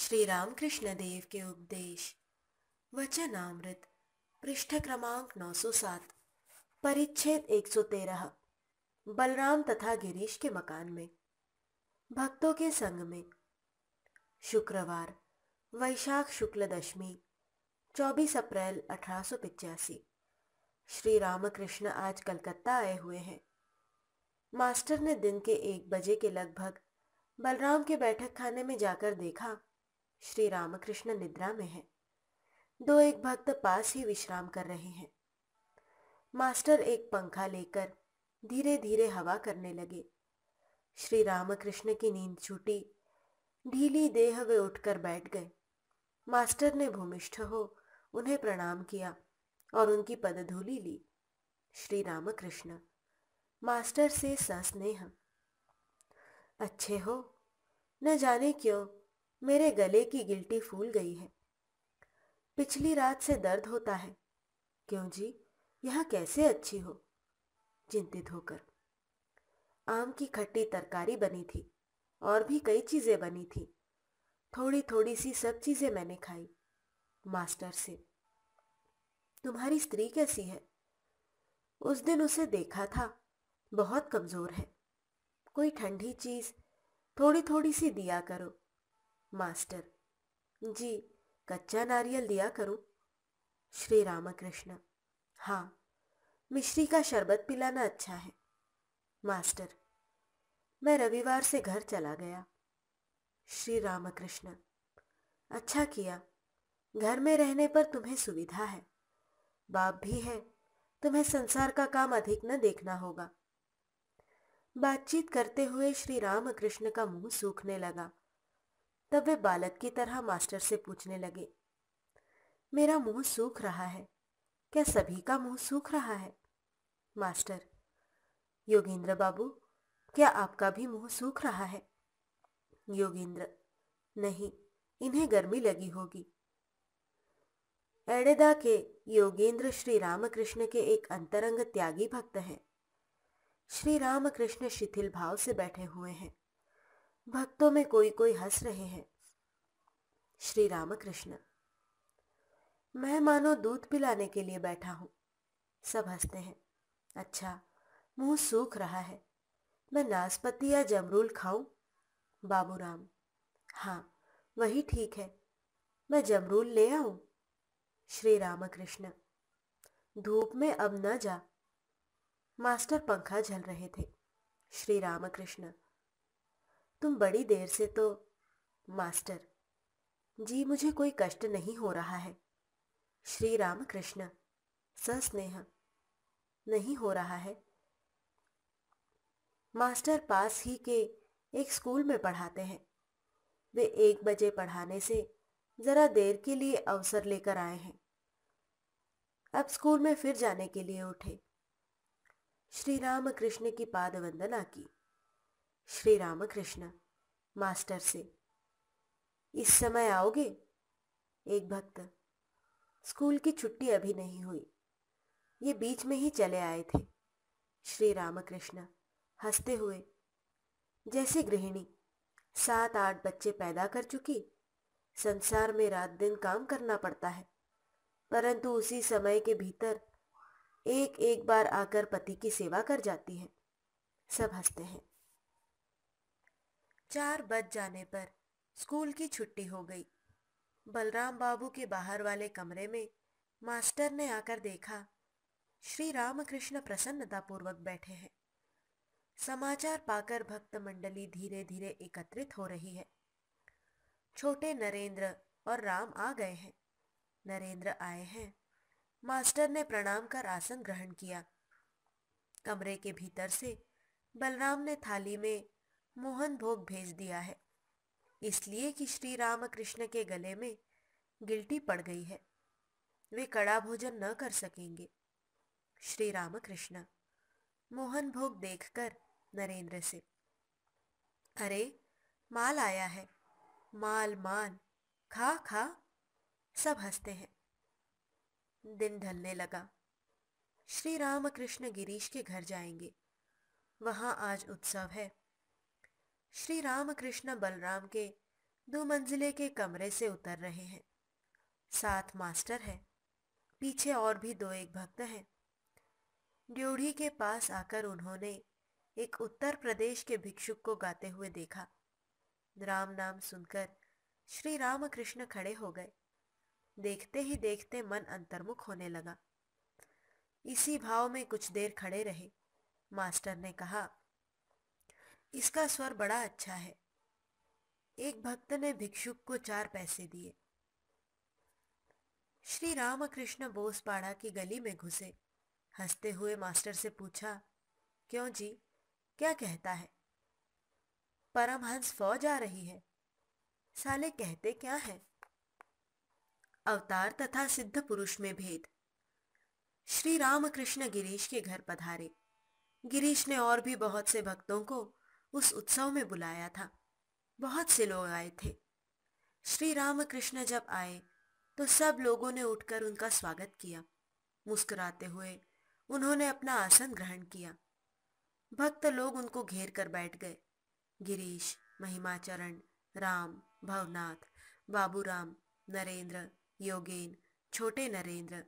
श्री रामकृष्ण देव के उपदेश वचनामृत पृष्ठ क्रमांक 907 परिच्छेद 113 बलराम तथा गिरीश के मकान में भक्तों के संग में शुक्रवार वैशाख शुक्ल दशमी 24 अप्रैल अठारह श्री रामकृष्ण आज कलकत्ता आए हुए हैं मास्टर ने दिन के एक बजे के लगभग बलराम के बैठक खाने में जाकर देखा श्री रामकृष्ण निद्रा में है दो एक भक्त पास ही विश्राम कर रहे हैं मास्टर एक पंखा लेकर धीरे धीरे हवा करने लगे श्री रामकृष्ण की नींद छूटी ढीली देह वे उठकर बैठ गए मास्टर ने भूमिष्ठ हो उन्हें प्रणाम किया और उनकी पदधूली ली श्री रामकृष्ण मास्टर से सस्नेह अच्छे हो न जाने क्यों मेरे गले की गिल्टी फूल गई है पिछली रात से दर्द होता है क्यों जी यहाँ कैसे अच्छी हो चिंतित होकर आम की खट्टी तरकारी बनी थी और भी कई चीज़ें बनी थी थोड़ी थोड़ी सी सब चीज़ें मैंने खाई मास्टर से तुम्हारी स्त्री कैसी है उस दिन उसे देखा था बहुत कमज़ोर है कोई ठंडी चीज़ थोड़ी थोड़ी सी दिया करो मास्टर जी कच्चा नारियल दिया करो श्री रामकृष्ण हाँ मिश्री का शरबत पिलाना अच्छा है मास्टर मैं रविवार से घर चला गया श्री रामकृष्ण अच्छा किया घर में रहने पर तुम्हें सुविधा है बाप भी है तुम्हें संसार का काम अधिक न देखना होगा बातचीत करते हुए श्री रामकृष्ण का मुंह सूखने लगा तब वे बालक की तरह मास्टर से पूछने लगे मेरा मुंह सूख रहा है क्या सभी का मुंह सूख रहा है मास्टर योगेंद्र बाबू क्या आपका भी मुंह सूख रहा है योगेंद्र नहीं इन्हें गर्मी लगी होगी एडेदा के योगेंद्र श्री रामकृष्ण के एक अंतरंग त्यागी भक्त हैं श्री रामकृष्ण शिथिल भाव से बैठे हुए हैं भक्तों में कोई कोई हंस रहे हैं श्री रामकृष्ण मैं मानो दूध पिलाने के लिए बैठा हूँ सब हंसते हैं अच्छा मुंह सूख रहा है मैं नाशपति या जमरूल खाऊं बाबूराम हाँ वही ठीक है मैं जमरूल ले आऊं श्री रामकृष्ण धूप में अब न जा मास्टर पंखा झल रहे थे श्री रामकृष्ण तुम बड़ी देर से तो मास्टर जी मुझे कोई कष्ट नहीं हो रहा है श्री राम कृष्ण सस्नेह नहीं हो रहा है मास्टर पास ही के एक स्कूल में पढ़ाते हैं वे एक बजे पढ़ाने से जरा देर के लिए अवसर लेकर आए हैं अब स्कूल में फिर जाने के लिए उठे श्री राम कृष्ण की पाद वंदना की श्री राम कृष्ण मास्टर से इस समय आओगे एक भक्त स्कूल की छुट्टी अभी नहीं हुई ये बीच में ही चले आए थे श्री रामकृष्ण हंसते हुए जैसे गृहिणी सात आठ बच्चे पैदा कर चुकी संसार में रात दिन काम करना पड़ता है परंतु उसी समय के भीतर एक एक बार आकर पति की सेवा कर जाती है सब हंसते हैं चार बज जाने पर स्कूल की छुट्टी हो गई बलराम बाबू के बाहर वाले कमरे में मास्टर ने आकर देखा श्री रामकृष्ण प्रसन्नतापूर्वक बैठे हैं समाचार पाकर भक्त मंडली धीरे धीरे एकत्रित हो रही है छोटे नरेंद्र और राम आ गए हैं नरेंद्र आए हैं मास्टर ने प्रणाम कर आसन ग्रहण किया कमरे के भीतर से बलराम ने थाली में मोहन भोग भेज दिया है इसलिए कि श्री रामकृष्ण के गले में गिल्टी पड़ गई है वे कड़ा भोजन न कर सकेंगे श्री रामकृष्ण मोहन भोग देखकर नरेंद्र से अरे माल आया है माल माल खा खा सब हंसते हैं दिन ढलने लगा श्री रामकृष्ण गिरीश के घर जाएंगे वहां आज उत्सव है श्री रामकृष्ण बलराम के दो मंजिले के कमरे से उतर रहे हैं साथ मास्टर है पीछे और भी दो एक भक्त हैं ड्योढ़ी के पास आकर उन्होंने एक उत्तर प्रदेश के भिक्षुक को गाते हुए देखा राम नाम सुनकर श्री रामकृष्ण खड़े हो गए देखते ही देखते मन अंतर्मुख होने लगा इसी भाव में कुछ देर खड़े रहे मास्टर ने कहा इसका स्वर बड़ा अच्छा है एक भक्त ने भिक्षुक को चार पैसे दिए श्री रामकृष्ण बोसपाड़ा की गली में घुसे हंसते हुए मास्टर से पूछा क्यों जी क्या कहता है परमहंस फौज आ रही है साले कहते क्या है अवतार तथा सिद्ध पुरुष में भेद श्री रामकृष्ण गिरीश के घर पधारे गिरीश ने और भी बहुत से भक्तों को उस उत्सव में बुलाया था बहुत से लोग आए थे श्री रामकृष्ण जब आए तो सब लोगों ने उठकर उनका स्वागत किया मुस्कुराते हुए उन्होंने अपना आसन ग्रहण किया भक्त लोग उनको घेर कर बैठ गए गिरीश महिमाचरण राम भवनाथ बाबूराम नरेंद्र योगेन छोटे नरेंद्र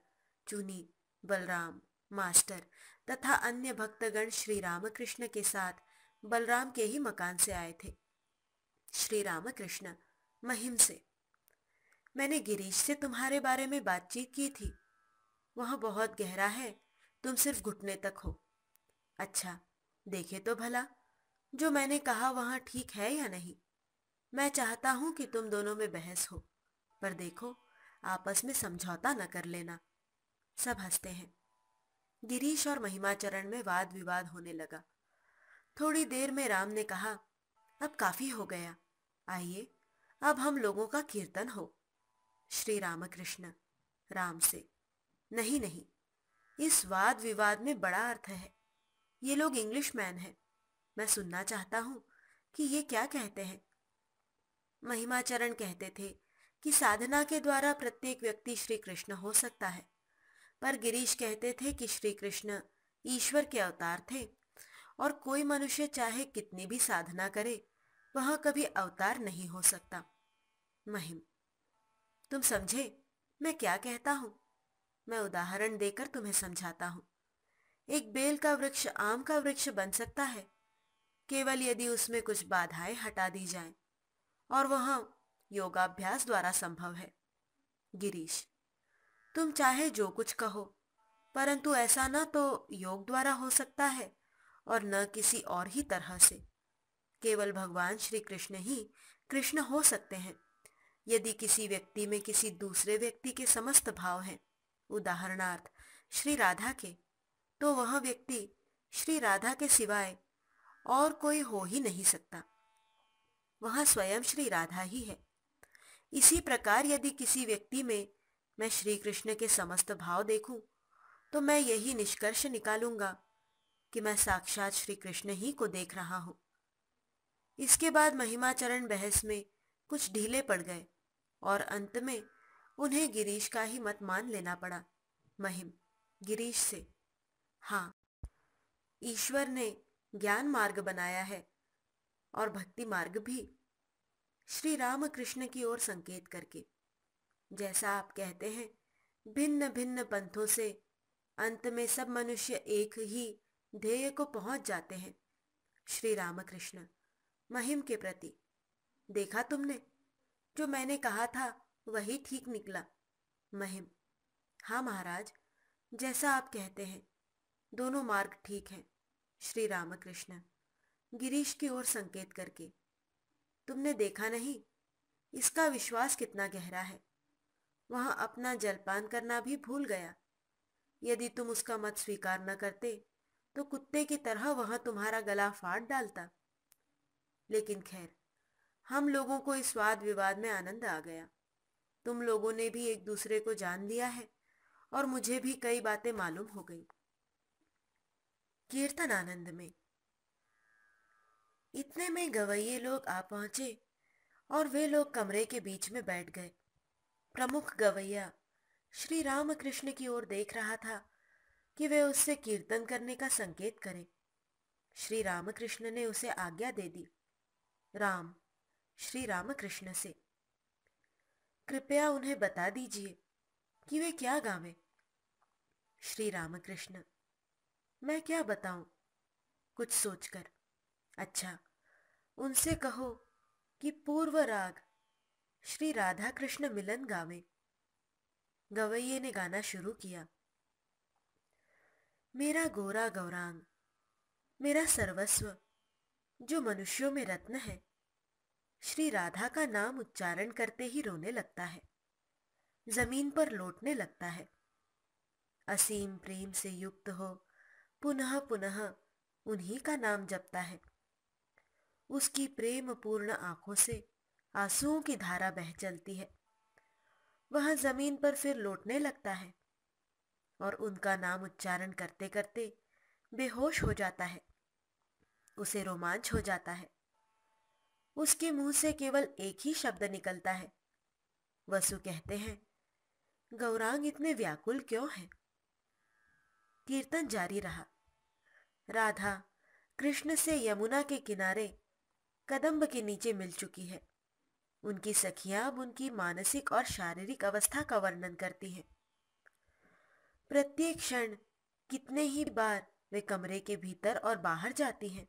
चुनी बलराम मास्टर तथा अन्य भक्तगण श्री रामकृष्ण के साथ बलराम के ही मकान से आए थे श्री रामकृष्ण महिम से मैंने गिरीश से तुम्हारे बारे में बातचीत की थी वह बहुत गहरा है तुम सिर्फ घुटने तक हो अच्छा देखे तो भला जो मैंने कहा वहां ठीक है या नहीं मैं चाहता हूं कि तुम दोनों में बहस हो पर देखो आपस में समझौता न कर लेना सब हंसते हैं गिरीश और महिमाचरण में वाद विवाद होने लगा थोड़ी देर में राम ने कहा अब काफी हो गया आइए अब हम लोगों का कीर्तन हो श्री रामकृष्ण राम से नहीं नहीं इस वाद विवाद में बड़ा अर्थ है ये लोग इंग्लिश मैन है मैं सुनना चाहता हूँ कि ये क्या कहते हैं महिमाचरण कहते थे कि साधना के द्वारा प्रत्येक व्यक्ति श्री कृष्ण हो सकता है पर गिरीश कहते थे कि श्री कृष्ण ईश्वर के अवतार थे और कोई मनुष्य चाहे कितनी भी साधना करे वहां कभी अवतार नहीं हो सकता महिम तुम समझे मैं क्या कहता हूं मैं उदाहरण देकर तुम्हें समझाता हूं एक बेल का वृक्ष आम का वृक्ष बन सकता है केवल यदि उसमें कुछ बाधाएं हटा दी जाएं और वह योगाभ्यास द्वारा संभव है गिरीश तुम चाहे जो कुछ कहो परंतु ऐसा ना तो योग द्वारा हो सकता है और न किसी और ही तरह से केवल भगवान श्री कृष्ण ही कृष्ण हो सकते हैं यदि किसी व्यक्ति में किसी दूसरे व्यक्ति के समस्त भाव हैं उदाहरणार्थ श्री राधा के तो वह व्यक्ति श्री राधा के सिवाय और कोई हो ही नहीं सकता वह स्वयं श्री राधा ही है इसी प्रकार यदि किसी व्यक्ति में मैं श्री कृष्ण के समस्त भाव देखूं, तो मैं यही निष्कर्ष निकालूंगा कि मैं साक्षात श्री कृष्ण ही को देख रहा हूं इसके बाद महिमाचरण बहस में कुछ ढीले पड़ गए और अंत में उन्हें गिरीश का ही मत मान लेना पड़ा महिम गिरीश से हाँ ईश्वर ने ज्ञान मार्ग बनाया है और भक्ति मार्ग भी श्री राम कृष्ण की ओर संकेत करके जैसा आप कहते हैं भिन्न भिन्न पंथों से अंत में सब मनुष्य एक ही ध्येय को पहुंच जाते हैं श्री रामकृष्ण महिम के प्रति देखा तुमने जो मैंने कहा था वही ठीक निकला महिम हाँ महाराज जैसा आप कहते हैं दोनों मार्ग ठीक हैं श्री रामकृष्ण गिरीश की ओर संकेत करके तुमने देखा नहीं इसका विश्वास कितना गहरा है वहां अपना जलपान करना भी भूल गया यदि तुम उसका मत स्वीकार न करते तो कुत्ते की तरह वह तुम्हारा गला फाड़ डालता लेकिन खैर हम लोगों को इस वाद विवाद में आनंद आ गया तुम लोगों ने भी एक दूसरे को जान लिया है और मुझे भी कई बातें मालूम हो गई कीर्तन आनंद में इतने में गवैये लोग आ पहुंचे और वे लोग कमरे के बीच में बैठ गए प्रमुख गवैया श्री रामकृष्ण की ओर देख रहा था कि वे उससे कीर्तन करने का संकेत करें श्री रामकृष्ण ने उसे आज्ञा दे दी राम श्री रामकृष्ण से कृपया उन्हें बता दीजिए कि वे क्या गावे श्री रामकृष्ण मैं क्या बताऊं कुछ सोचकर अच्छा उनसे कहो कि पूर्व राग श्री राधा कृष्ण मिलन गावे गवैये ने गाना शुरू किया मेरा गोरा गौरांग मेरा सर्वस्व जो मनुष्यों में रत्न है श्री राधा का नाम उच्चारण करते ही रोने लगता है जमीन पर लौटने लगता है असीम प्रेम से युक्त हो पुनः पुनः उन्हीं का नाम जपता है उसकी प्रेम पूर्ण आंखों से आंसुओं की धारा बह चलती है वह जमीन पर फिर लौटने लगता है और उनका नाम उच्चारण करते करते बेहोश हो जाता है उसे रोमांच हो जाता है उसके मुंह से केवल एक ही शब्द निकलता है वसु कहते हैं गौरांग इतने व्याकुल क्यों है कीर्तन जारी रहा राधा कृष्ण से यमुना के किनारे कदम्ब के नीचे मिल चुकी है उनकी सखियां अब उनकी मानसिक और शारीरिक अवस्था का वर्णन करती हैं प्रत्येक क्षण कितने ही बार वे कमरे के भीतर और बाहर जाती हैं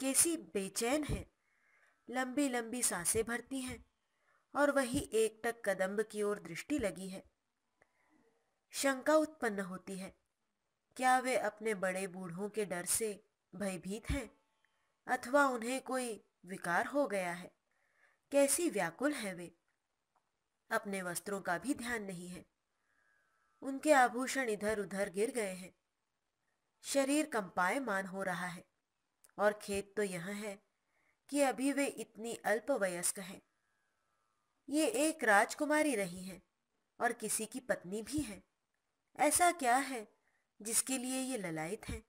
कैसी बेचैन है लंबी लंबी सांसें भरती हैं और वही एक टक कदम्ब की ओर दृष्टि लगी है शंका उत्पन्न होती है क्या वे अपने बड़े बूढ़ों के डर से भयभीत हैं अथवा उन्हें कोई विकार हो गया है कैसी व्याकुल है वे अपने वस्त्रों का भी ध्यान नहीं है उनके आभूषण इधर उधर गिर गए हैं शरीर कंपायमान हो रहा है और खेत तो यह है कि अभी वे इतनी अल्प वयस्क हैं ये एक राजकुमारी रही है और किसी की पत्नी भी है ऐसा क्या है जिसके लिए ये ललायत हैं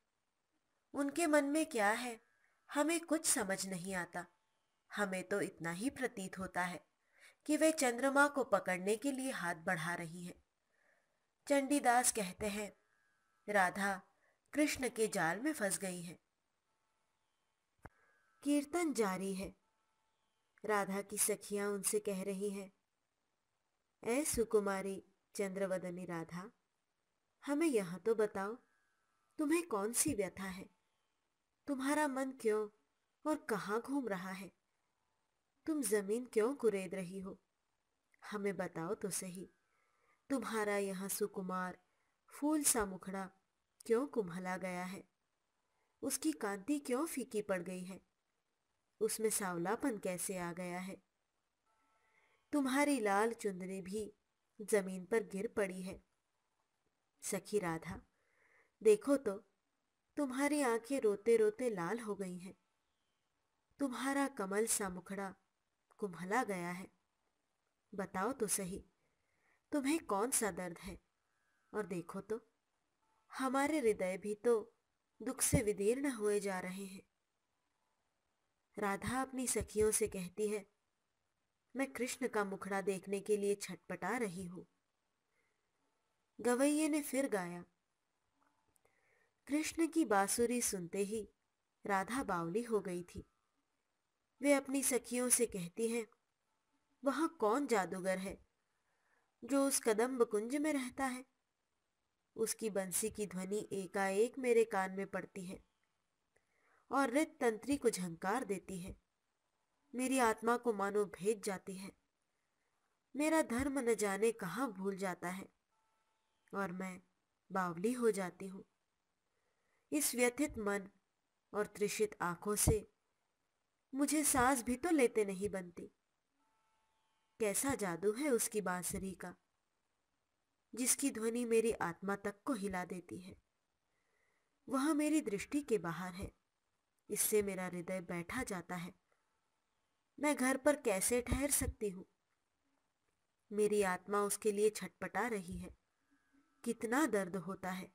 उनके मन में क्या है हमें कुछ समझ नहीं आता हमें तो इतना ही प्रतीत होता है कि वे चंद्रमा को पकड़ने के लिए हाथ बढ़ा रही हैं चंडीदास कहते हैं राधा कृष्ण के जाल में फंस गई है कीर्तन जारी है राधा की सखियां उनसे कह रही हैं ऐ सुकुमारी चंद्रवदनी राधा हमें यह तो बताओ तुम्हें कौन सी व्यथा है तुम्हारा मन क्यों और कहाँ घूम रहा है तुम जमीन क्यों कुरेद रही हो हमें बताओ तो सही तुम्हारा यह सुकुमार फूल सा मुखड़ा क्यों कुंभला गया है उसकी कांति क्यों फीकी पड़ गई है उसमें सावलापन कैसे आ गया है तुम्हारी लाल चुंदनी भी जमीन पर गिर पड़ी है सखी राधा देखो तो तुम्हारी आंखें रोते रोते लाल हो गई हैं तुम्हारा कमल सा मुखड़ा कुंभला गया है बताओ तो सही तुम्हें कौन सा दर्द है और देखो तो हमारे हृदय भी तो दुख से विदीर्ण हुए जा रहे हैं राधा अपनी सखियों से कहती है मैं कृष्ण का मुखड़ा देखने के लिए छटपटा रही हूं गवैये ने फिर गाया कृष्ण की बांसुरी सुनते ही राधा बावली हो गई थी वे अपनी सखियों से कहती हैं वहां कौन जादूगर है जो उस कदम्ब कुंज में रहता है उसकी बंसी की ध्वनि एकाएक मेरे कान में पड़ती है और रित तंत्री को झंकार देती है मेरी आत्मा को मानो भेज जाती है मेरा धर्म न जाने कहाँ भूल जाता है और मैं बावली हो जाती हूँ इस व्यथित मन और त्रिषित आंखों से मुझे सांस भी तो लेते नहीं बनती कैसा जादू है उसकी बांसुरी का जिसकी ध्वनि मेरी आत्मा तक को हिला देती है वह मेरी दृष्टि के बाहर है इससे मेरा हृदय बैठा जाता है मैं घर पर कैसे ठहर सकती हूँ मेरी आत्मा उसके लिए छटपटा रही है कितना दर्द होता है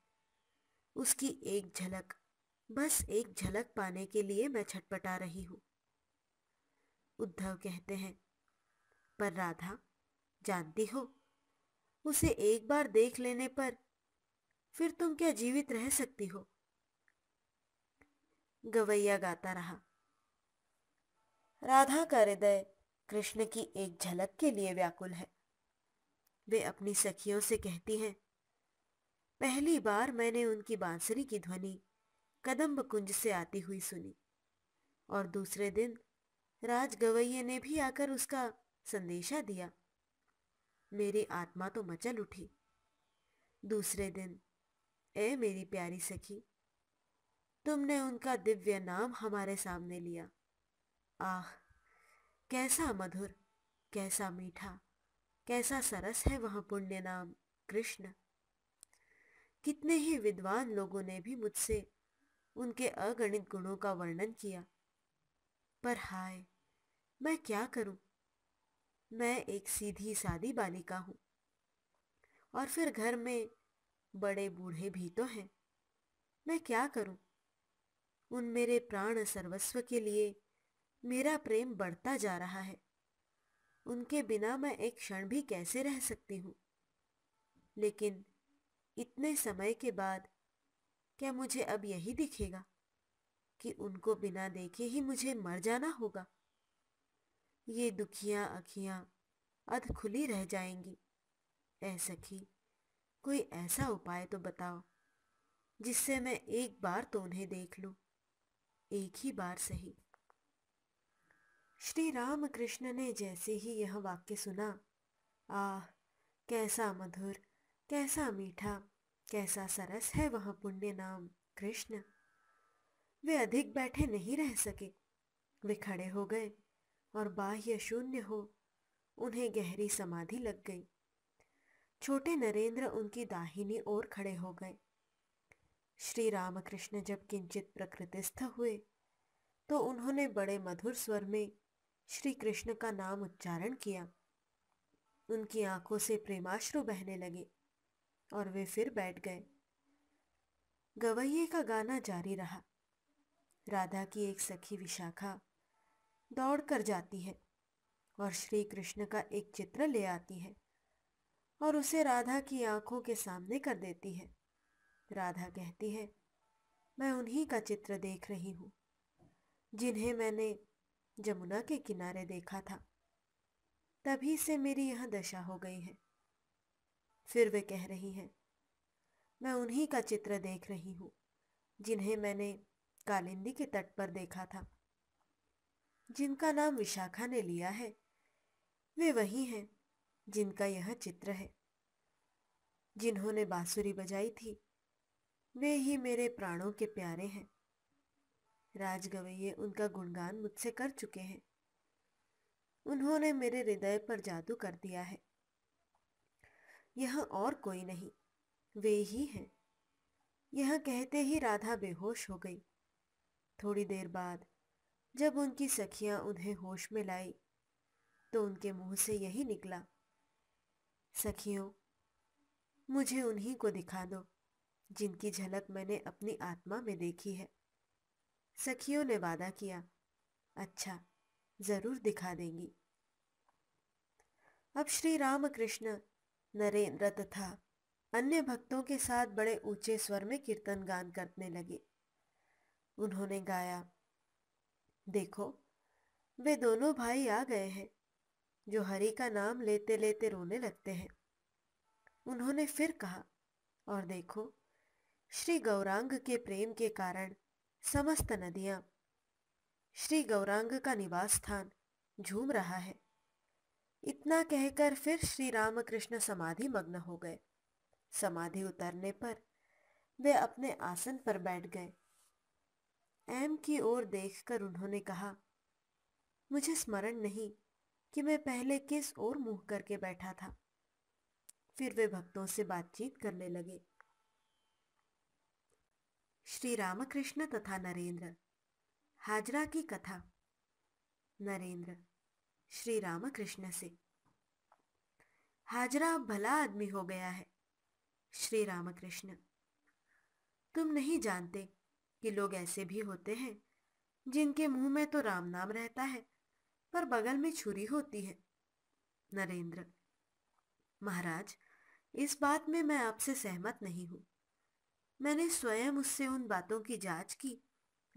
उसकी एक झलक बस एक झलक पाने के लिए मैं छटपटा रही हूँ उद्धव कहते हैं पर राधा जानती हो उसे एक बार देख लेने पर फिर तुम क्या जीवित रह सकती हो गवैया गाता रहा राधा का हृदय कृष्ण की एक झलक के लिए व्याकुल है वे अपनी सखियों से कहती हैं पहली बार मैंने उनकी बांसुरी की ध्वनि कदम्ब कुंज से आती हुई सुनी और दूसरे दिन राज गवैये ने भी आकर उसका संदेशा दिया मेरी आत्मा तो मचल उठी दूसरे दिन ए मेरी प्यारी सखी तुमने उनका दिव्य नाम हमारे सामने लिया आह कैसा मधुर कैसा मीठा कैसा सरस है वह पुण्य नाम कृष्ण कितने ही विद्वान लोगों ने भी मुझसे उनके अगणित गुणों का वर्णन किया पर हाय मैं क्या करूं मैं एक सीधी सादी बालिका हूँ और फिर घर में बड़े बूढ़े भी तो हैं मैं क्या करूं उन मेरे प्राण सर्वस्व के लिए मेरा प्रेम बढ़ता जा रहा है उनके बिना मैं एक क्षण भी कैसे रह सकती हूँ लेकिन इतने समय के बाद क्या मुझे अब यही दिखेगा कि उनको बिना देखे ही मुझे मर जाना होगा ये दुखियां अखियां अध खुली रह जाएंगी ऐ सखी कोई ऐसा उपाय तो बताओ जिससे मैं एक बार तो उन्हें देख लूं एक ही बार सही श्री राम कृष्ण ने जैसे ही यह वाक्य सुना आह कैसा मधुर कैसा मीठा कैसा सरस है वह पुण्य नाम कृष्ण वे अधिक बैठे नहीं रह सके वे खड़े हो गए और बाह्य शून्य हो उन्हें गहरी समाधि लग गई छोटे नरेंद्र उनकी दाहिनी ओर खड़े हो गए श्री रामकृष्ण जब किंचित प्रकृतिस्थ हुए तो उन्होंने बड़े मधुर स्वर में श्री कृष्ण का नाम उच्चारण किया उनकी आंखों से प्रेमाश्रु बहने लगे और वे फिर बैठ गए गवैये का गाना जारी रहा राधा की एक सखी विशाखा दौड़ कर जाती है और श्री कृष्ण का एक चित्र ले आती है और उसे राधा की आंखों के सामने कर देती है राधा कहती है मैं उन्हीं का चित्र देख रही हूँ जिन्हें मैंने जमुना के किनारे देखा था तभी से मेरी यह दशा हो गई है फिर वे कह रही हैं मैं उन्हीं का चित्र देख रही हूँ जिन्हें मैंने कालिंदी के तट पर देखा था जिनका नाम विशाखा ने लिया है वे वही हैं जिनका यह चित्र है जिन्होंने बांसुरी बजाई थी वे ही मेरे प्राणों के प्यारे हैं राजगवैये उनका गुणगान मुझसे कर चुके हैं उन्होंने मेरे हृदय पर जादू कर दिया है यह और कोई नहीं वे ही हैं यह कहते ही राधा बेहोश हो गई थोड़ी देर बाद जब उनकी सखियां उन्हें होश में लाई तो उनके मुंह से यही निकला सखियों मुझे उन्हीं को दिखा दो जिनकी झलक मैंने अपनी आत्मा में देखी है सखियों ने वादा किया अच्छा जरूर दिखा देंगी अब श्री राम कृष्ण नरेंद्र तथा अन्य भक्तों के साथ बड़े ऊंचे स्वर में कीर्तन गान करने लगे उन्होंने गाया देखो वे दोनों भाई आ गए हैं जो हरि का नाम लेते लेते रोने लगते हैं उन्होंने फिर कहा और देखो श्री गौरांग के प्रेम के कारण समस्त नदियां श्री गौरांग का निवास स्थान झूम रहा है इतना कहकर फिर श्री रामकृष्ण समाधि मग्न हो गए समाधि उतरने पर वे अपने आसन पर बैठ गए एम की ओर देखकर उन्होंने कहा मुझे स्मरण नहीं कि मैं पहले किस ओर मुंह करके बैठा था फिर वे भक्तों से बातचीत करने लगे श्री रामकृष्ण तथा नरेंद्र हाजरा की कथा नरेंद्र श्री रामकृष्ण से हाजरा भला आदमी हो गया है श्री रामकृष्ण तुम नहीं जानते कि लोग ऐसे भी होते हैं जिनके मुंह में तो राम नाम रहता है पर बगल में छुरी होती है नरेंद्र महाराज इस बात में मैं आपसे सहमत नहीं हूं मैंने स्वयं उससे उन बातों की जांच की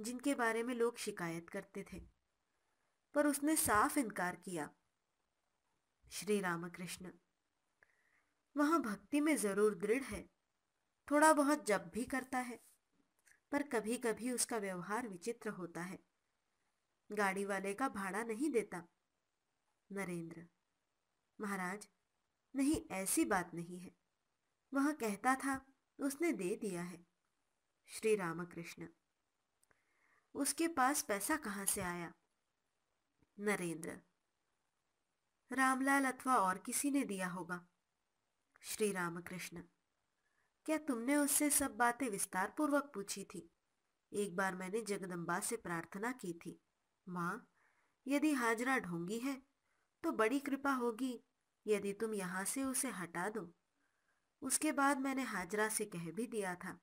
जिनके बारे में लोग शिकायत करते थे पर उसने साफ इनकार किया श्री रामकृष्ण वहां भक्ति में जरूर दृढ़ है थोड़ा बहुत जब भी करता है पर कभी कभी उसका व्यवहार विचित्र होता है गाड़ी वाले का भाड़ा नहीं देता नरेंद्र महाराज नहीं ऐसी बात नहीं है वह कहता था उसने दे दिया है श्री रामकृष्ण उसके पास पैसा कहां से आया नरेंद्र रामलाल अथवा और किसी ने दिया होगा श्री रामकृष्ण क्या तुमने उससे सब बातें विस्तार पूर्वक पूछी थी एक बार मैंने जगदम्बा से प्रार्थना की थी माँ यदि हाजरा ढोंगी है तो बड़ी कृपा होगी यदि तुम यहां से उसे हटा दो उसके बाद मैंने हाजरा से कह भी दिया था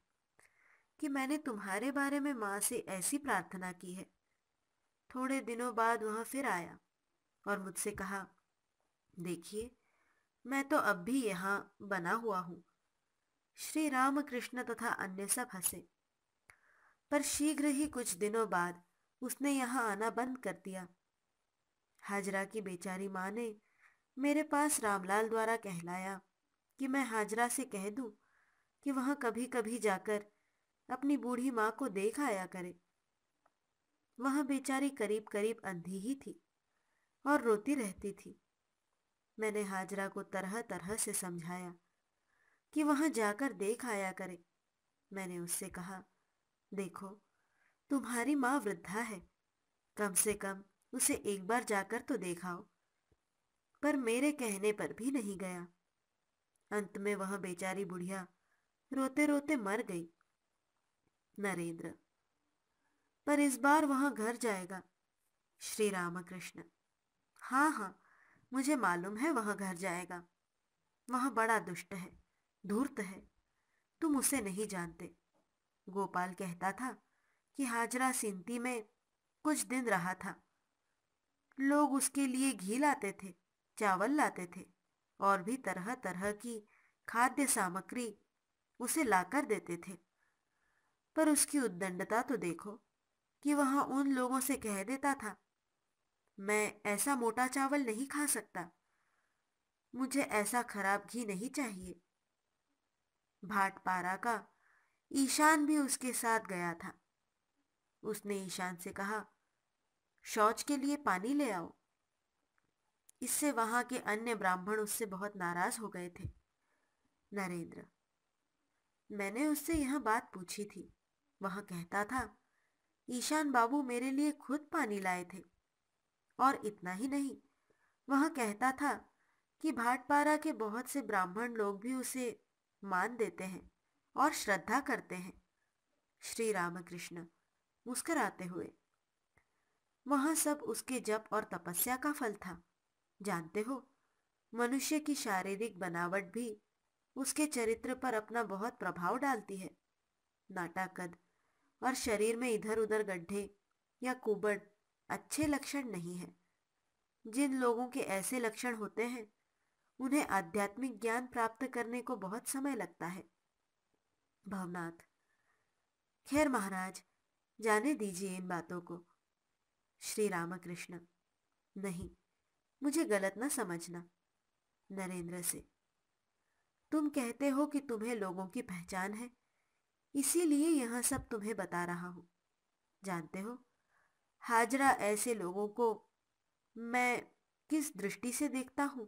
कि मैंने तुम्हारे बारे में माँ से ऐसी प्रार्थना की है थोड़े दिनों बाद वह फिर आया और मुझसे कहा देखिए मैं तो अब भी यहाँ बना हुआ हूँ श्री राम कृष्ण तथा अन्य सब हंसे पर शीघ्र ही कुछ दिनों बाद उसने यहाँ आना बंद कर दिया हाजरा की बेचारी माँ ने मेरे पास रामलाल द्वारा कहलाया कि मैं हाजरा से कह दूं कि वह कभी कभी जाकर अपनी बूढ़ी माँ को देख आया करे वह बेचारी करीब करीब अंधी ही थी और रोती रहती थी मैंने हाजरा को तरह तरह से समझाया कि वहां जाकर देख आया करे मैंने उससे कहा देखो तुम्हारी माँ वृद्धा है कम से कम उसे एक बार जाकर तो देखाओ पर मेरे कहने पर भी नहीं गया अंत में वह बेचारी बुढ़िया रोते रोते मर गई नरेंद्र पर इस बार वह घर जाएगा श्री रामकृष्ण हाँ हाँ मुझे मालूम है वह घर जाएगा वह बड़ा दुष्ट है धूर्त है तुम उसे नहीं जानते गोपाल कहता था कि हाजरा सिंती में कुछ दिन रहा था लोग उसके लिए घी लाते थे चावल लाते थे और भी तरह तरह की खाद्य सामग्री उसे लाकर देते थे पर उसकी उद्दंडता तो देखो कि वहां उन लोगों से कह देता था मैं ऐसा मोटा चावल नहीं खा सकता मुझे ऐसा खराब घी नहीं चाहिए भाटपारा का ईशान भी उसके साथ गया था उसने ईशान से कहा शौच के लिए पानी ले आओ इससे वहां के अन्य ब्राह्मण उससे बहुत नाराज हो गए थे नरेंद्र मैंने उससे यह बात पूछी थी वह कहता था ईशान बाबू मेरे लिए खुद पानी लाए थे और इतना ही नहीं वह कहता था कि भाटपारा के बहुत से ब्राह्मण लोग भी उसे मान देते हैं और श्रद्धा करते हैं श्री रामकृष्ण मुस्कराते हुए वह सब उसके जप और तपस्या का फल था जानते हो मनुष्य की शारीरिक बनावट भी उसके चरित्र पर अपना बहुत प्रभाव डालती है नाटा कद और शरीर में इधर उधर गड्ढे या कुबड़ अच्छे लक्षण नहीं है जिन लोगों के ऐसे लक्षण होते हैं उन्हें आध्यात्मिक ज्ञान प्राप्त करने को बहुत समय लगता है भवनाथ खैर महाराज जाने दीजिए इन बातों को श्री रामकृष्ण नहीं मुझे गलत ना समझना नरेंद्र से तुम कहते हो कि तुम्हें लोगों की पहचान है इसीलिए यह सब तुम्हें बता रहा हूं जानते हो हाजरा ऐसे लोगों को मैं किस दृष्टि से देखता हूं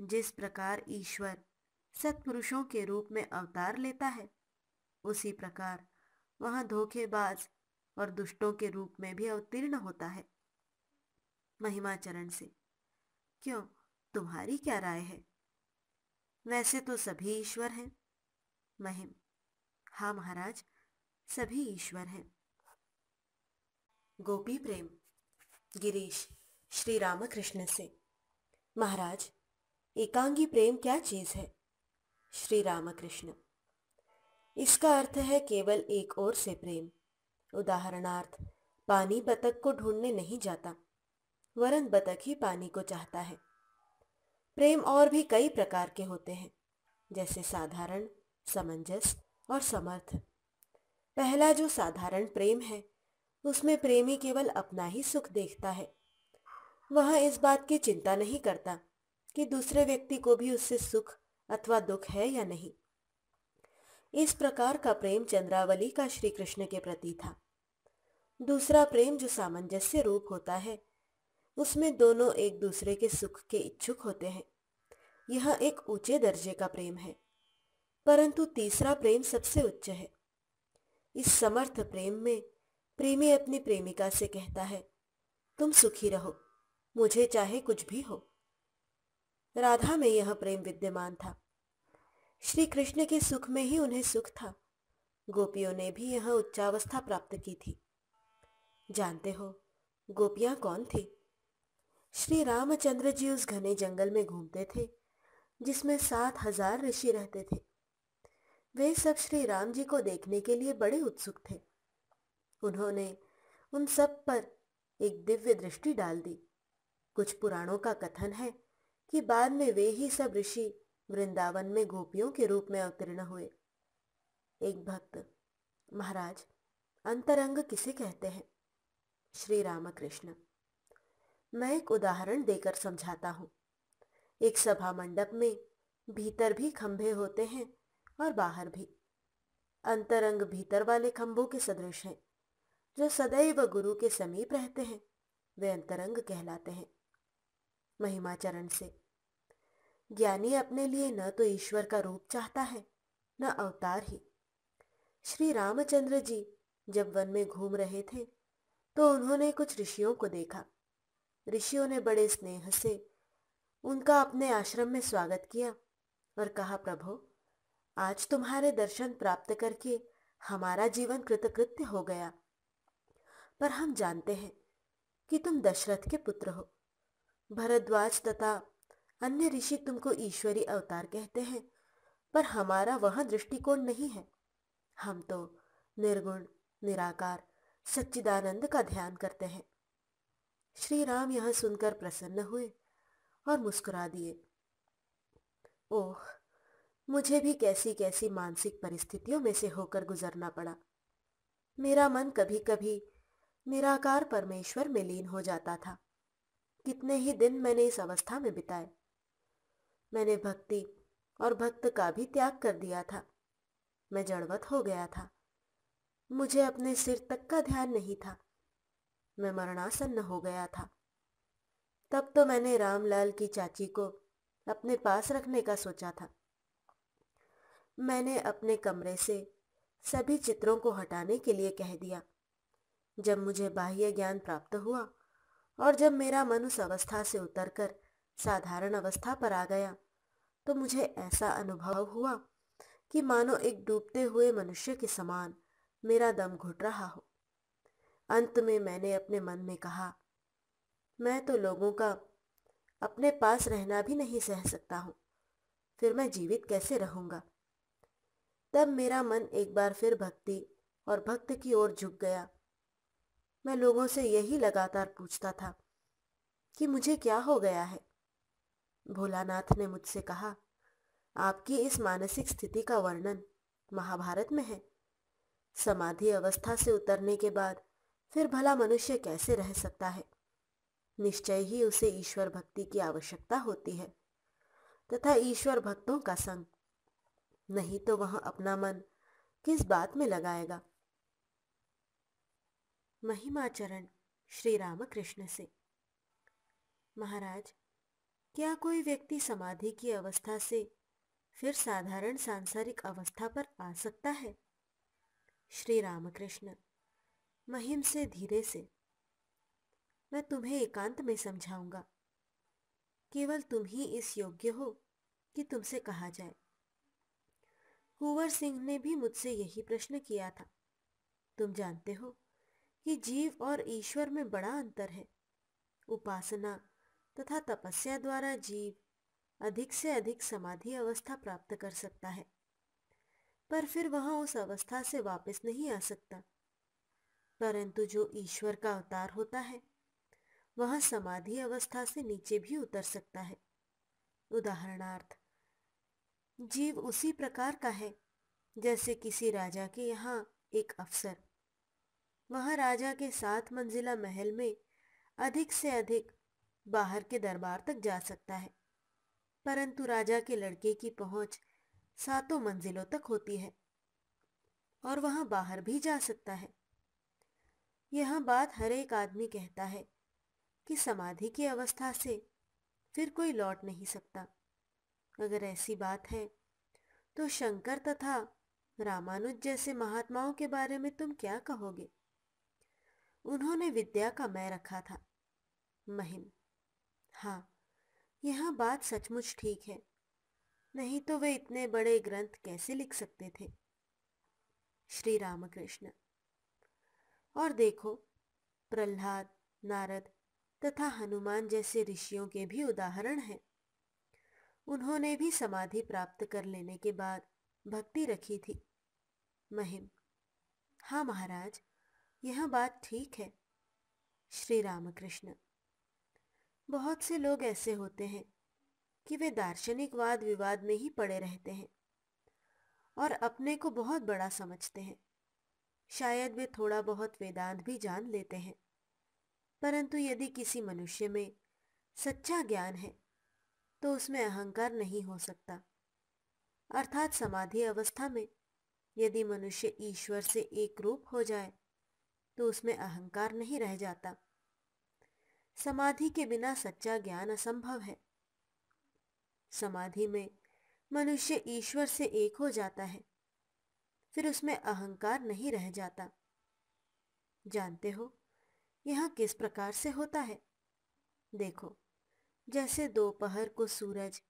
जिस प्रकार ईश्वर सत्पुरुषों के रूप में अवतार लेता है उसी प्रकार वह धोखेबाज और दुष्टों के रूप में भी अवतीर्ण होता है चरण से क्यों तुम्हारी क्या राय है वैसे तो सभी ईश्वर हैं महिम हा महाराज सभी ईश्वर हैं गोपी प्रेम गिरीश श्री रामकृष्ण से महाराज एकांगी प्रेम क्या चीज है श्री रामकृष्ण इसका अर्थ है केवल एक ओर से प्रेम उदाहरणार्थ पानी बतख को ढूंढने नहीं जाता वरन बतख ही पानी को चाहता है प्रेम और भी कई प्रकार के होते हैं जैसे साधारण समंजस और समर्थ पहला जो साधारण प्रेम है उसमें प्रेमी केवल अपना ही सुख देखता है वह इस बात की चिंता नहीं करता कि दूसरे व्यक्ति को भी उससे सुख अथवा दुख है या नहीं इस प्रकार का प्रेम चंद्रावली का श्री कृष्ण के प्रति था दूसरा प्रेम जो सामंजस्य रूप होता है उसमें दोनों एक दूसरे के सुख के इच्छुक होते हैं यह एक ऊंचे दर्जे का प्रेम है परंतु तीसरा प्रेम सबसे उच्च है इस समर्थ प्रेम में प्रेमी अपनी प्रेमिका से कहता है तुम सुखी रहो मुझे चाहे कुछ भी हो राधा में यह प्रेम विद्यमान था श्री कृष्ण के सुख में ही उन्हें सुख था गोपियों ने भी यह उच्चावस्था प्राप्त की थी जानते हो गोपियां कौन थी श्री रामचंद्र जी उस घने जंगल में घूमते थे जिसमें सात हजार ऋषि रहते थे वे सब श्री राम जी को देखने के लिए बड़े उत्सुक थे उन्होंने उन सब पर एक दिव्य दृष्टि डाल दी कुछ पुराणों का कथन है कि बाद में वे ही सब ऋषि वृंदावन में गोपियों के रूप में अवतीर्ण हुए एक भक्त महाराज अंतरंग किसे कहते हैं श्री रामकृष्ण मैं एक उदाहरण देकर समझाता हूं एक सभा मंडप में भीतर भी खंभे होते हैं और बाहर भी अंतरंग भीतर वाले खंभों के सदृश हैं जो सदैव गुरु के समीप रहते हैं वे अंतरंग कहलाते हैं महिमाचरण से ज्ञानी अपने लिए न तो ईश्वर का रूप चाहता है न अवतार ही श्री रामचंद्र जी जब वन में घूम रहे थे तो उन्होंने कुछ ऋषियों को देखा ऋषियों ने बड़े स्नेह से उनका अपने आश्रम में स्वागत किया और कहा प्रभु आज तुम्हारे दर्शन प्राप्त करके हमारा जीवन कृतकृत्य हो गया पर हम जानते हैं कि तुम दशरथ के पुत्र हो भरद्वाज तथा अन्य ऋषि तुमको ईश्वरी अवतार कहते हैं पर हमारा वह दृष्टिकोण नहीं है हम तो निर्गुण निराकार सच्चिदानंद का ध्यान करते हैं श्री राम यह सुनकर प्रसन्न हुए और मुस्कुरा दिए ओह मुझे भी कैसी कैसी मानसिक परिस्थितियों में से होकर गुजरना पड़ा मेरा मन कभी कभी निराकार परमेश्वर में लीन हो जाता था कितने ही दिन मैंने इस अवस्था में बिताए मैंने भक्ति और भक्त का भी त्याग कर दिया था मैं जड़वत हो गया था मुझे अपने सिर तक का ध्यान नहीं था मैं मरणासन्न हो गया था तब तो मैंने रामलाल की चाची को अपने पास रखने का सोचा था मैंने अपने कमरे से सभी चित्रों को हटाने के लिए कह दिया जब मुझे बाह्य ज्ञान प्राप्त हुआ और जब मेरा मन उस अवस्था से उतरकर साधारण अवस्था पर आ गया तो मुझे ऐसा अनुभव हुआ कि मानो एक डूबते हुए मनुष्य के समान मेरा दम घुट रहा हो अंत में मैंने अपने मन में कहा मैं तो लोगों का अपने पास रहना भी नहीं सह सकता हूँ फिर मैं जीवित कैसे रहूंगा तब मेरा मन एक बार फिर भक्ति और भक्त की ओर झुक गया मैं लोगों से यही लगातार पूछता था कि मुझे क्या हो गया है भोलानाथ ने मुझसे कहा आपकी इस मानसिक स्थिति का वर्णन महाभारत में है समाधि अवस्था से उतरने के बाद फिर भला मनुष्य कैसे रह सकता है निश्चय ही उसे ईश्वर भक्ति की आवश्यकता होती है तथा ईश्वर भक्तों का संग नहीं तो वह अपना मन किस बात में लगाएगा महिमाचरण श्री रामकृष्ण से महाराज क्या कोई व्यक्ति समाधि की अवस्था से फिर साधारण सांसारिक अवस्था पर आ सकता है श्री रामकृष्ण महिम से धीरे से मैं तुम्हें एकांत में समझाऊंगा केवल तुम ही इस योग्य हो कि तुमसे कहा जाए कुंवर सिंह ने भी मुझसे यही प्रश्न किया था तुम जानते हो कि जीव और ईश्वर में बड़ा अंतर है उपासना तथा तपस्या द्वारा जीव अधिक से अधिक समाधि अवस्था प्राप्त कर सकता है पर फिर वह उस अवस्था से वापस नहीं आ सकता परंतु जो ईश्वर का अवतार होता है वह समाधि अवस्था से नीचे भी उतर सकता है उदाहरणार्थ जीव उसी प्रकार का है जैसे किसी राजा के यहाँ एक अफसर महाराजा के सात मंजिला महल में अधिक से अधिक बाहर के दरबार तक जा सकता है परंतु राजा के लड़के की पहुंच सातों मंजिलों तक होती है और वहां बाहर भी जा सकता है यह बात हर एक आदमी कहता है कि समाधि की अवस्था से फिर कोई लौट नहीं सकता अगर ऐसी बात है तो शंकर तथा रामानुज जैसे महात्माओं के बारे में तुम क्या कहोगे उन्होंने विद्या का मैं रखा था महिम हाँ यह बात सचमुच ठीक है नहीं तो वे इतने बड़े ग्रंथ कैसे लिख सकते थे श्री रामकृष्ण और देखो प्रहलाद नारद तथा हनुमान जैसे ऋषियों के भी उदाहरण हैं उन्होंने भी समाधि प्राप्त कर लेने के बाद भक्ति रखी थी महिम हाँ महाराज यह बात ठीक है श्री रामकृष्ण बहुत से लोग ऐसे होते हैं कि वे दार्शनिक वाद विवाद में ही पड़े रहते हैं और अपने को बहुत बड़ा समझते हैं शायद वे थोड़ा बहुत वेदांत भी जान लेते हैं परंतु यदि किसी मनुष्य में सच्चा ज्ञान है तो उसमें अहंकार नहीं हो सकता अर्थात समाधि अवस्था में यदि मनुष्य ईश्वर से एक रूप हो जाए तो उसमें अहंकार नहीं रह जाता समाधि के बिना सच्चा ज्ञान असंभव है समाधि में मनुष्य ईश्वर से एक हो जाता है फिर उसमें अहंकार नहीं रह जाता जानते हो यह किस प्रकार से होता है देखो जैसे दोपहर को सूरज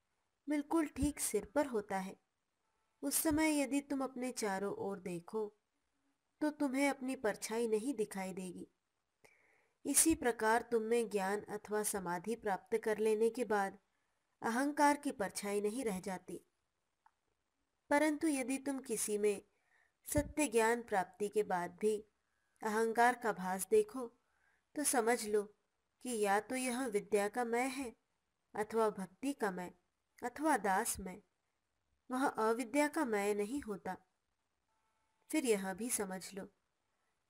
बिल्कुल ठीक सिर पर होता है उस समय यदि तुम अपने चारों ओर देखो तो तुम्हें अपनी परछाई नहीं दिखाई देगी इसी प्रकार तुम में ज्ञान अथवा समाधि प्राप्त कर लेने के बाद अहंकार की परछाई नहीं रह जाती परंतु यदि तुम किसी में सत्य ज्ञान प्राप्ति के बाद भी अहंकार का भास देखो तो समझ लो कि या तो यह विद्या का मैं है अथवा भक्ति का मैं अथवा दास मैं वह अविद्या का मैं नहीं होता फिर यह भी समझ लो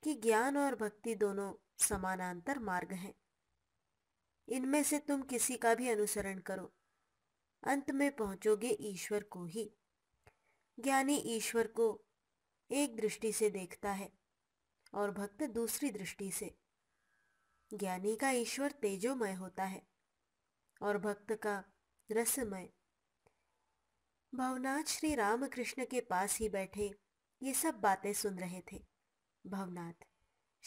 कि ज्ञान और भक्ति दोनों समानांतर मार्ग हैं इनमें से तुम किसी का भी अनुसरण करो अंत में पहुंचोगे ईश्वर को ही ज्ञानी ईश्वर को एक दृष्टि से देखता है और भक्त दूसरी दृष्टि से ज्ञानी का ईश्वर तेजोमय होता है और भक्त का रसमय भवनाथ श्री रामकृष्ण के पास ही बैठे ये सब बातें सुन रहे थे भवनाथ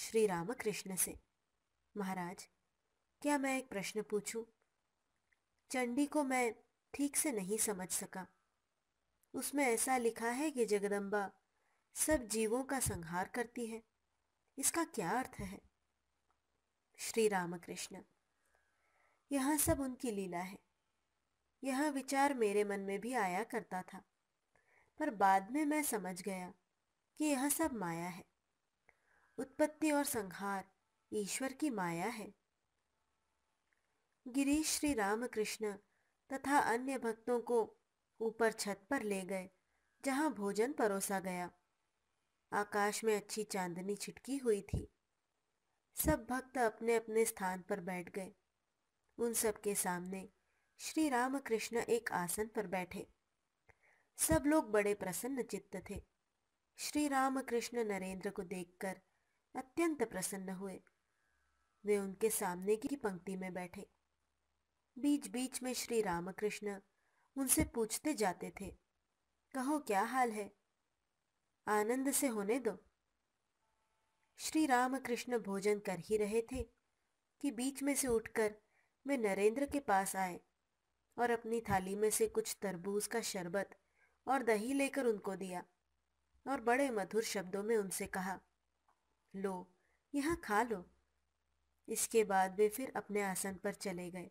श्री रामकृष्ण से महाराज क्या मैं एक प्रश्न पूछूं? चंडी को मैं ठीक से नहीं समझ सका उसमें ऐसा लिखा है कि जगदम्बा सब जीवों का संहार करती है इसका क्या अर्थ है श्री रामकृष्ण यह सब उनकी लीला है यह विचार मेरे मन में भी आया करता था पर बाद में मैं समझ गया कि यह सब माया है उत्पत्ति और संहार ईश्वर की माया है गिरीश श्री रामकृष्ण तथा अन्य भक्तों को ऊपर छत पर ले गए जहां भोजन परोसा गया आकाश में अच्छी चांदनी छिटकी हुई थी सब भक्त अपने अपने स्थान पर बैठ गए उन सबके सामने श्री रामकृष्ण एक आसन पर बैठे सब लोग बड़े प्रसन्न चित्त थे श्री रामकृष्ण नरेंद्र को देखकर अत्यंत प्रसन्न हुए वे उनके सामने की पंक्ति में बैठे बीच बीच में श्री रामकृष्ण उनसे पूछते जाते थे कहो क्या हाल है आनंद से होने दो श्री रामकृष्ण भोजन कर ही रहे थे कि बीच में से उठकर वे नरेंद्र के पास आए और अपनी थाली में से कुछ तरबूज का शरबत और दही लेकर उनको दिया और बड़े मधुर शब्दों में उनसे कहा लो यहाँ खा लो इसके बाद वे फिर अपने आसन पर चले गए